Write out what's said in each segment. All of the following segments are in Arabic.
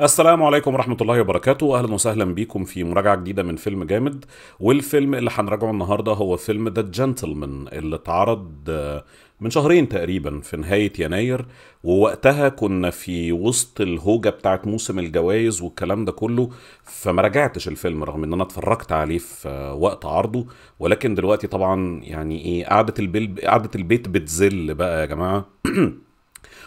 السلام عليكم ورحمة الله وبركاته أهلا وسهلا بيكم في مراجعة جديدة من فيلم جامد والفيلم اللي هنراجعه النهاردة هو فيلم ذا جنتلمان اللي اتعرض آه، من شهرين تقريبا في نهاية يناير ووقتها كنا في وسط الهوجة بتاعت موسم الجوائز والكلام ده كله فما راجعتش الفيلم رغم ان انا اتفرجت عليه في آه، وقت عرضه ولكن دلوقتي طبعا يعني ايه قعدة البيت قعدة البيت بتزل بقى يا جماعة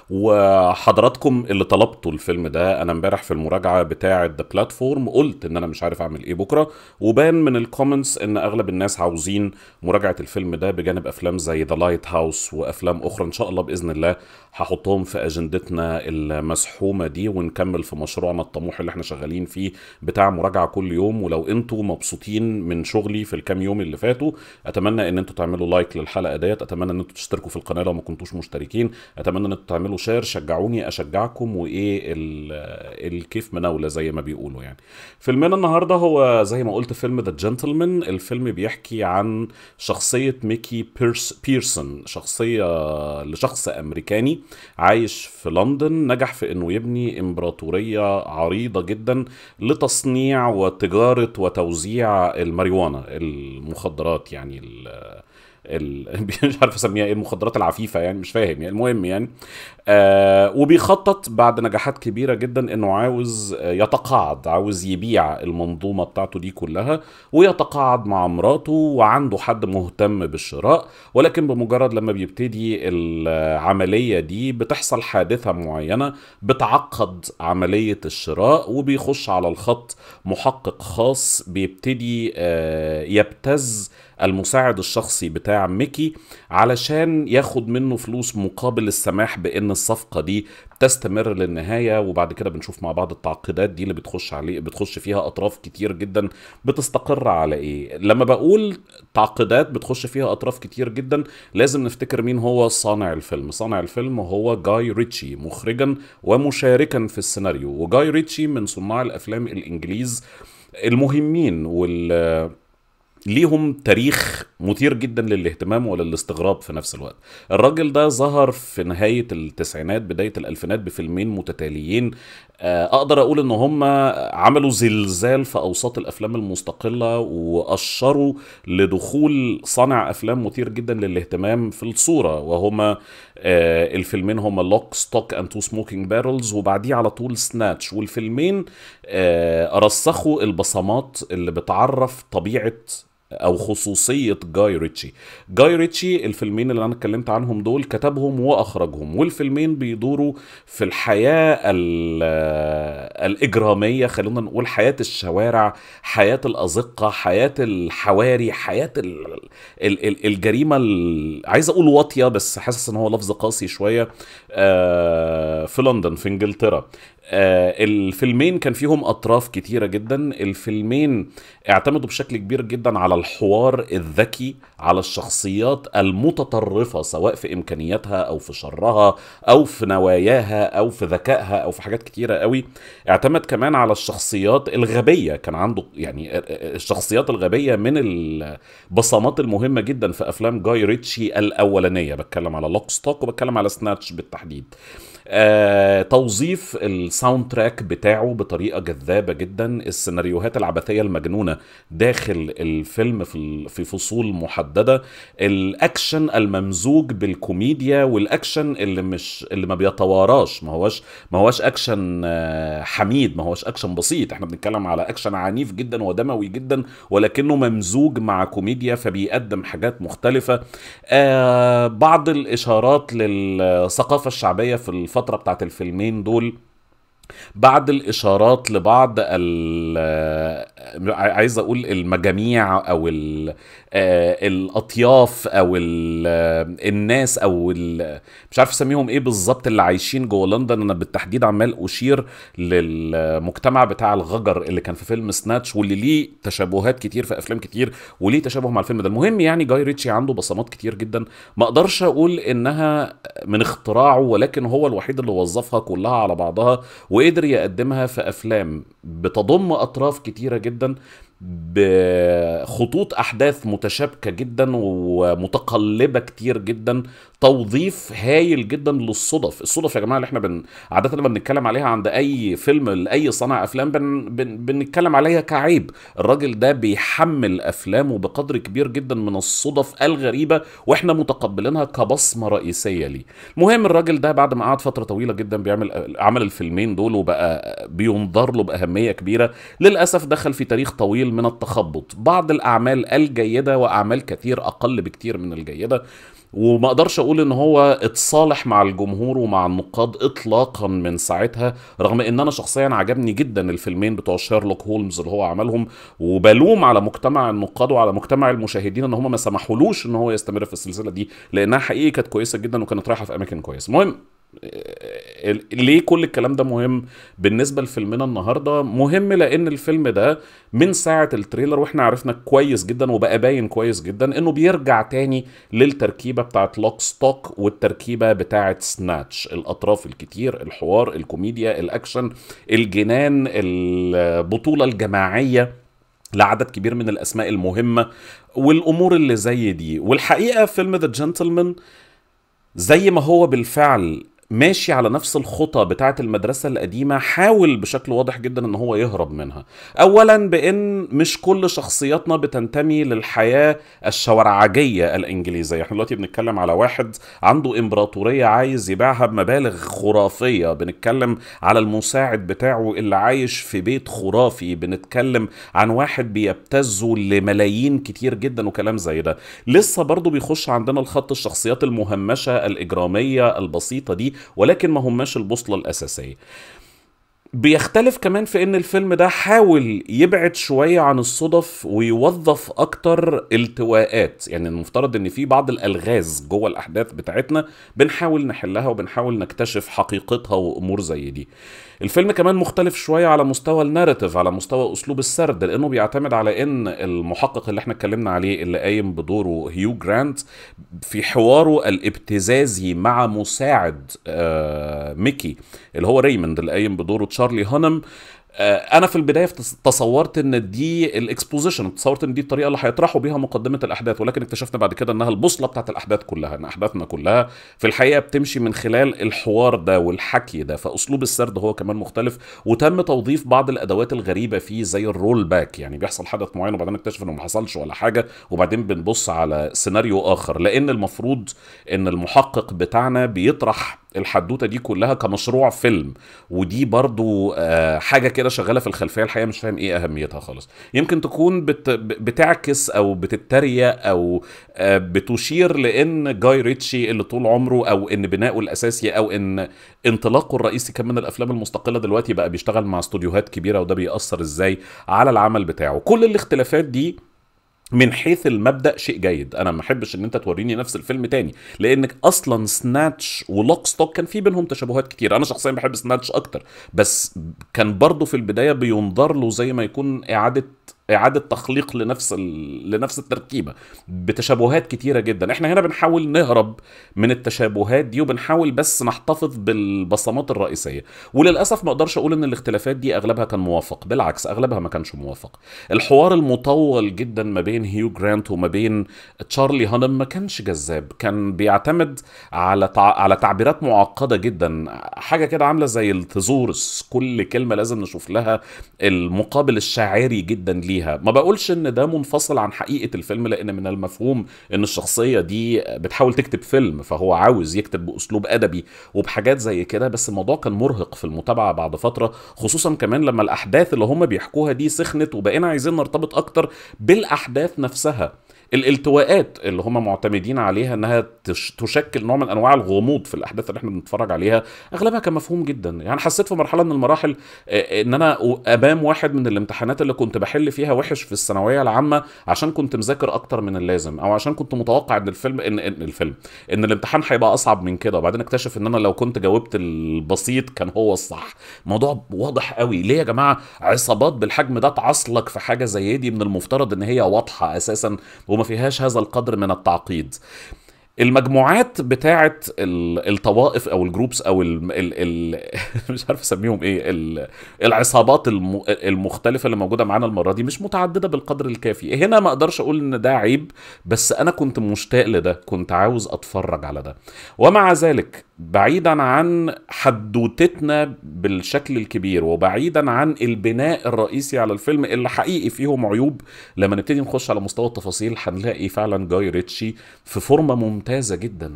وحضراتكم اللي طلبتوا الفيلم ده انا امبارح في المراجعه بتاعه ذا بلاتفورم قلت ان انا مش عارف اعمل ايه بكره وبان من الكومنتس ان اغلب الناس عاوزين مراجعه الفيلم ده بجانب افلام زي ذا لايت هاوس وافلام اخرى ان شاء الله باذن الله هحطهم في اجندتنا المسحومه دي ونكمل في مشروعنا الطموح اللي احنا شغالين فيه بتاع مراجعه كل يوم ولو انتوا مبسوطين من شغلي في الكام يوم اللي فاتوا اتمنى ان انتوا تعملوا لايك للحلقه ديت اتمنى ان انتوا تشتركوا في القناه لو ما كنتوش مشتركين اتمنى ان انتوا تعملوا وشير شجعوني اشجعكم وايه الكيف مناوله زي ما بيقولوا يعني فيلمنا النهارده هو زي ما قلت فيلم ذا جنتلمان الفيلم بيحكي عن شخصيه ميكي بيرس بيرسون شخصيه لشخص امريكاني عايش في لندن نجح في انه يبني امبراطوريه عريضه جدا لتصنيع وتجاره وتوزيع الماريجوانا المخدرات يعني مش عارف اسميها ايه المخدرات العفيفه يعني مش فاهم يعني المهم يعني آه وبيخطط بعد نجاحات كبيره جدا انه عاوز آه، يتقاعد عاوز يبيع المنظومه بتاعته دي كلها ويتقاعد مع مراته وعنده حد مهتم بالشراء ولكن بمجرد لما بيبتدي العمليه دي بتحصل حادثه معينه بتعقد عمليه الشراء وبيخش على الخط محقق خاص بيبتدي آه يبتز المساعد الشخصي بتاعه بتاع ميكي علشان ياخد منه فلوس مقابل السماح بان الصفقه دي تستمر للنهايه وبعد كده بنشوف مع بعض التعقيدات دي اللي بتخش عليه بتخش فيها اطراف كتير جدا بتستقر على ايه لما بقول تعقيدات بتخش فيها اطراف كتير جدا لازم نفتكر مين هو صانع الفيلم صانع الفيلم هو جاي ريتشي مخرجا ومشاركا في السيناريو وجاي ريتشي من صناع الافلام الانجليز المهمين وال ليهم تاريخ مثير جدا للاهتمام وللاستغراب في نفس الوقت الراجل ده ظهر في نهاية التسعينات بداية الألفينات بفيلمين متتاليين آه، أقدر أقول إن هم عملوا زلزال في أوساط الأفلام المستقلة وأشروا لدخول صانع أفلام مثير جدا للاهتمام في الصورة وهما آه، الفيلمين هما لوك ستوك أند تو سموكينج بارلز وبعديه على طول سناتش والفيلمين آه، رسخوا البصمات اللي بتعرف طبيعة او خصوصيه جاي ريتشي جاي ريتشي الفيلمين اللي انا اتكلمت عنهم دول كتبهم واخرجهم والفيلمين بيدوروا في الحياه آه، الاجراميه خلينا نقول حياه الشوارع حياه الازقه حياه الحواري حياه الـ الـ الجريمه الـ عايز اقول واطيه بس حاسس ان هو لفظ قاسي شويه آه، في لندن في انجلترا آه، الفيلمين كان فيهم اطراف كتيره جدا الفيلمين اعتمدوا بشكل كبير جدا على الحوار الذكي على الشخصيات المتطرفة سواء في إمكانياتها أو في شرها أو في نواياها أو في ذكائها أو في حاجات كتيرة قوي اعتمد كمان على الشخصيات الغبية كان عنده يعني آه، آه، آه، الشخصيات الغبية من البصمات المهمة جدا في أفلام جاي ريتشي الأولانية بتكلم على لوك ستوك وبتكلم على سناتش بالتحديد آه، توظيف الساوند تراك بتاعه بطريقه جذابه جدا السيناريوهات العبثيه المجنونه داخل الفيلم في في فصول محدده الاكشن الممزوج بالكوميديا والاكشن اللي مش اللي ما بيتواراش ما هوش ما هوش اكشن آه، حميد ما هوش اكشن بسيط احنا بنتكلم على اكشن عنيف جدا ودموي جدا ولكنه ممزوج مع كوميديا فبيقدم حاجات مختلفه آه، بعض الاشارات للثقافه الشعبيه في الفترة الفتره بتاعت الفيلمين دول بعد الاشارات لبعض عايز اقول المجاميع او آه، الاطياف او الناس او مش عارف اسميهم ايه بالظبط اللي عايشين جوه لندن انا بالتحديد عمال اشير للمجتمع بتاع الغجر اللي كان في فيلم سناتش واللي ليه تشابهات كتير في افلام كتير وليه تشابه مع الفيلم ده المهم يعني جاي ريتشي عنده بصمات كتير جدا ما اقدرش اقول انها من اختراعه ولكن هو الوحيد اللي وظفها كلها على بعضها وقدر يقدمها في افلام بتضم اطراف كتيره جدا جدا بخطوط احداث متشابكه جدا ومتقلبه كتير جدا توظيف هايل جدا للصدف الصدف يا جماعه اللي احنا بن... عاده لما بنتكلم عليها عند اي فيلم لاي صانع افلام بن... بن... بنتكلم عليها كعيب الراجل ده بيحمل افلامه بقدر كبير جدا من الصدف الغريبه واحنا متقبلينها كبصمه رئيسيه ليه المهم الراجل ده بعد ما قعد فتره طويله جدا بيعمل عمل الفيلمين دول وبقى بينظر له باهميه كبيره للاسف دخل في تاريخ طويل من التخبط بعض الاعمال الجيده واعمال كثير اقل بكثير من الجيده وما اقدرش اقول ان هو اتصالح مع الجمهور ومع النقاد اطلاقا من ساعتها رغم ان انا شخصيا عجبني جدا الفيلمين بتوع شيرلوك هولمز اللي هو عملهم وبلوم على مجتمع النقاد وعلى مجتمع المشاهدين ان هم ما سمحولوش ان هو يستمر في السلسله دي لانها حقيقي كانت كويسه جدا وكانت رايحه في اماكن كويسه المهم ليه كل الكلام ده مهم بالنسبه لفيلمنا النهارده مهم لان الفيلم ده من ساعه التريلر واحنا عرفنا كويس جدا وبقى باين كويس جدا انه بيرجع تاني للتركيبه بتاعه لوك ستوك والتركيبه بتاعه سناتش الاطراف الكتير الحوار الكوميديا الاكشن الجنان البطوله الجماعيه لعدد كبير من الاسماء المهمه والامور اللي زي دي والحقيقه فيلم ذا جنتلمان زي ما هو بالفعل ماشي على نفس الخطى بتاعه المدرسه القديمه حاول بشكل واضح جدا ان هو يهرب منها اولا بان مش كل شخصياتنا بتنتمي للحياه الشوارعجيه الانجليزيه احنا دلوقتي بنتكلم على واحد عنده امبراطوريه عايز يبيعها بمبالغ خرافيه بنتكلم على المساعد بتاعه اللي عايش في بيت خرافي بنتكلم عن واحد بيبتزه لملايين كتير جدا وكلام زي ده لسه برضه بيخش عندنا الخط الشخصيات المهمشه الاجراميه البسيطه دي ولكن ما هماش البوصله الاساسيه بيختلف كمان في ان الفيلم ده حاول يبعد شويه عن الصدف ويوظف اكتر التواءات يعني المفترض ان في بعض الالغاز جوه الاحداث بتاعتنا بنحاول نحلها وبنحاول نكتشف حقيقتها وامور زي دي الفيلم كمان مختلف شويه على مستوى الناراتيف على مستوى اسلوب السرد لانه بيعتمد على ان المحقق اللي احنا اتكلمنا عليه اللي قايم بدوره هيو جرانت في حواره الابتزازي مع مساعد آه ميكي اللي هو ريموند اللي قايم بدوره شارلي هانم آه، انا في البدايه تصورت ان دي الاكسبوزيشن تصورت ان دي الطريقه اللي هيطرحوا بيها مقدمه الاحداث ولكن اكتشفنا بعد كده انها البوصله بتاعت الاحداث كلها ان احداثنا كلها في الحقيقه بتمشي من خلال الحوار ده والحكي ده فاسلوب السرد هو كمان مختلف وتم توظيف بعض الادوات الغريبه فيه زي الرول باك يعني بيحصل حدث معين وبعدين نكتشف انه ما حصلش ولا حاجه وبعدين بنبص على سيناريو اخر لان المفروض ان المحقق بتاعنا بيطرح الحدوته دي كلها كمشروع فيلم ودي برضو آه، حاجه كده شغاله في الخلفيه الحقيقه مش فاهم ايه اهميتها خالص يمكن تكون بت بتعكس او بتتريق او آه، بتشير لان جاي ريتشي اللي طول عمره او ان بنائه الاساسي او ان انطلاقه الرئيسي كان من الافلام المستقله دلوقتي بقى بيشتغل مع استوديوهات كبيره وده بيأثر ازاي على العمل بتاعه كل الاختلافات دي من حيث المبدا شيء جيد انا ما احبش ان انت توريني نفس الفيلم تاني لانك اصلا سناتش ولوك ستوك كان في بينهم تشابهات كتير انا شخصيا بحب سناتش اكتر بس كان برضه في البدايه بينظر له زي ما يكون اعاده اعاده تخليق لنفس ال... لنفس التركيبه بتشابهات كتيره جدا احنا هنا بنحاول نهرب من التشابهات دي وبنحاول بس نحتفظ بالبصمات الرئيسيه وللاسف ما اقدرش اقول ان الاختلافات دي اغلبها كان موافق بالعكس اغلبها ما كانش موافق الحوار المطول جدا ما بين هيو جرانت وما بين تشارلي هانم ما كانش جذاب كان بيعتمد على تع... على تعبيرات معقده جدا حاجه كده عامله زي التزورس كل كلمه لازم نشوف لها المقابل الشاعري جدا ليها فيها ما بقولش ان ده منفصل عن حقيقه الفيلم لان من المفهوم ان الشخصيه دي بتحاول تكتب فيلم فهو عاوز يكتب باسلوب ادبي وبحاجات زي كده بس الموضوع كان مرهق في المتابعه بعد فتره خصوصا كمان لما الاحداث اللي هم بيحكوها دي سخنت وبقينا عايزين نرتبط اكتر بالاحداث نفسها الالتواءات اللي هم معتمدين عليها انها تشكل نوع من انواع الغموض في الاحداث اللي احنا بنتفرج عليها اغلبها كان مفهوم جدا يعني حسيت في مرحله من المراحل ان انا امام واحد من الامتحانات اللي كنت بحل فيها وحش في الثانويه العامه عشان كنت مذاكر اكتر من اللازم او عشان كنت متوقع ان الفيلم ان, إن الفيلم ان الامتحان هيبقى اصعب من كده وبعدين اكتشف ان انا لو كنت جاوبت البسيط كان هو الصح موضوع واضح قوي ليه يا جماعه عصابات بالحجم ده تعصلك في حاجه زي دي من المفترض ان هي واضحه اساسا وما فيهاش هذا القدر من التعقيد المجموعات بتاعه الطوائف او الجروبس او الـ الـ الـ مش عارف اسميهم ايه العصابات المختلفه اللي موجوده معانا المره دي مش متعدده بالقدر الكافي هنا ما اقدرش اقول ان ده عيب بس انا كنت مشتاق لده كنت عاوز اتفرج على ده ومع ذلك بعيدا عن حدوتتنا بالشكل الكبير وبعيدا عن البناء الرئيسي على الفيلم اللي حقيقي فيهم عيوب لما نبتدي نخش على مستوى التفاصيل هنلاقي فعلا جاي ريتشي في فورمه ممتازه جدا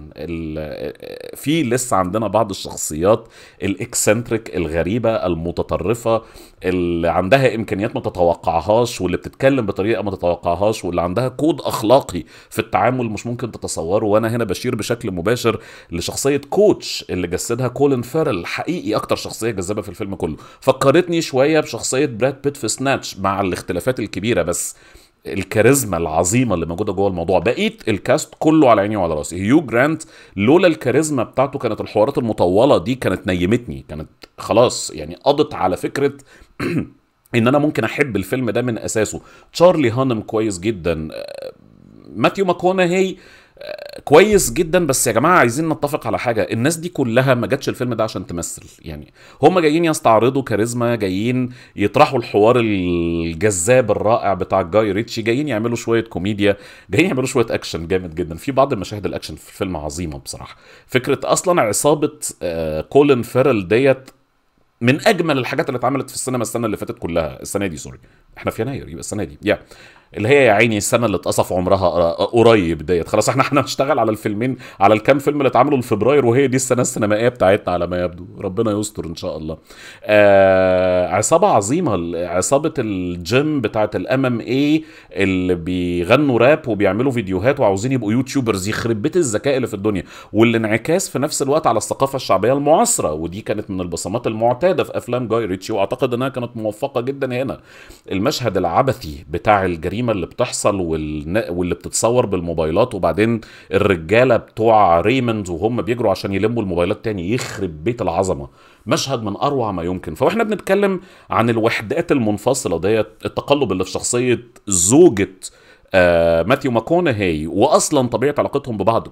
في لسه عندنا بعض الشخصيات الاكسنتريك الغريبه المتطرفه اللي عندها امكانيات ما تتوقعهاش واللي بتتكلم بطريقه ما تتوقعهاش واللي عندها كود اخلاقي في التعامل مش ممكن تتصوره وانا هنا بشير بشكل مباشر لشخصيه كود الكوتش اللي جسدها كولين فيرل حقيقي اكتر شخصيه جذابه في الفيلم كله فكرتني شويه بشخصيه براد بيت في سناتش مع الاختلافات الكبيره بس الكاريزما العظيمه اللي موجوده جوه الموضوع بقيت الكاست كله على عيني وعلى راسي هيو جرانت لولا الكاريزما بتاعته كانت الحوارات المطوله دي كانت نيمتني كانت خلاص يعني قضت على فكره ان انا ممكن احب الفيلم ده من اساسه تشارلي هانم كويس جدا آه، ماكونا ماكونهي كويس جدا بس يا جماعه عايزين نتفق على حاجه الناس دي كلها ما جاتش الفيلم ده عشان تمثل يعني هم جايين يستعرضوا كاريزما جايين يطرحوا الحوار الجذاب الرائع بتاع جاي ريتشي جايين يعملوا شويه كوميديا جايين يعملوا شويه اكشن جامد جدا في بعض المشاهد الاكشن في الفيلم عظيمه بصراحه فكره اصلا عصابه آه، كولين فيرل ديت من اجمل الحاجات اللي اتعملت في السينما السنه اللي فاتت كلها السنه دي سوري احنا في يناير يبقى السنه دي يا yeah. اللي هي يا عيني السنه اللي اتقصف عمرها آه، آه، قريب ديت خلاص احنا احنا هنشتغل على الفيلمين على الكام فيلم اللي اتعملوا لفبراير وهي دي السنه السينمائيه بتاعتنا على ما يبدو ربنا يستر ان شاء الله آه عصابه عظيمه عصابه الجيم بتاعه الام ام اي اللي بيغنوا راب وبيعملوا فيديوهات وعاوزين يبقوا يوتيوبرز يخرب بيت الذكاء اللي في الدنيا والانعكاس في نفس الوقت على الثقافه الشعبيه المعاصره ودي كانت من البصمات المعتاده في افلام جاي ريتشي واعتقد انها كانت موفقه جدا هنا المشهد العبثي بتاع الجريمه القديمه اللي بتحصل واللي بتتصور بالموبايلات وبعدين الرجاله بتوع ريموند وهم بيجروا عشان يلموا الموبايلات تاني يخرب بيت العظمه مشهد من اروع ما يمكن فاحنا بنتكلم عن الوحدات المنفصله ديت التقلب اللي في شخصيه زوجه آه ماثيو ماكونهي واصلا طبيعه علاقتهم ببعض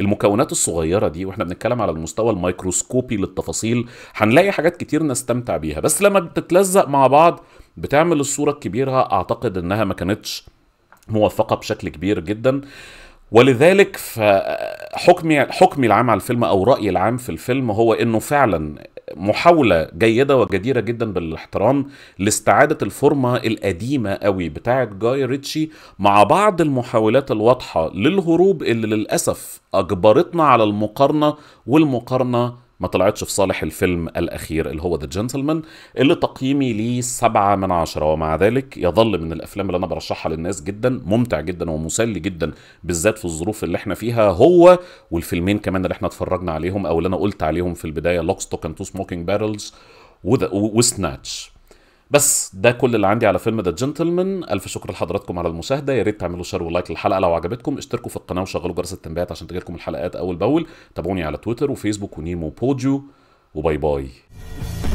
المكونات الصغيره دي واحنا بنتكلم على المستوى الميكروسكوبي للتفاصيل هنلاقي حاجات كتير نستمتع بيها بس لما بتتلزق مع بعض بتعمل الصوره الكبيره اعتقد انها ما كانتش موفقه بشكل كبير جدا ولذلك فحكمي حكمي العام على الفيلم او رايي العام في الفيلم هو انه فعلا محاوله جيده وجديره جدا بالاحترام لاستعاده الفورمه القديمه قوي بتاعه جاي ريتشي مع بعض المحاولات الواضحه للهروب اللي للاسف اجبرتنا على المقارنه والمقارنه ما طلعتش في صالح الفيلم الأخير اللي هو ذا جنتلمان اللي تقييمي ليه سبعة من عشرة ومع ذلك يظل من الأفلام اللي أنا برشحها للناس جدا ممتع جدا ومسلي جدا بالذات في الظروف اللي احنا فيها هو والفيلمين كمان اللي احنا اتفرجنا عليهم أو اللي أنا قلت عليهم في البداية لوك ستوك اند تو سموكينج بارلز وسناتش بس ده كل اللي عندي على فيلم ذا جنتلمان الف شكر لحضراتكم على المشاهده يا ريت تعملوا شير ولايك للحلقه لو عجبتكم اشتركوا في القناه وشغلوا جرس التنبيهات عشان تجيلكم الحلقات اول باول تابعوني على تويتر وفيسبوك ونيمو بوديو وباي باي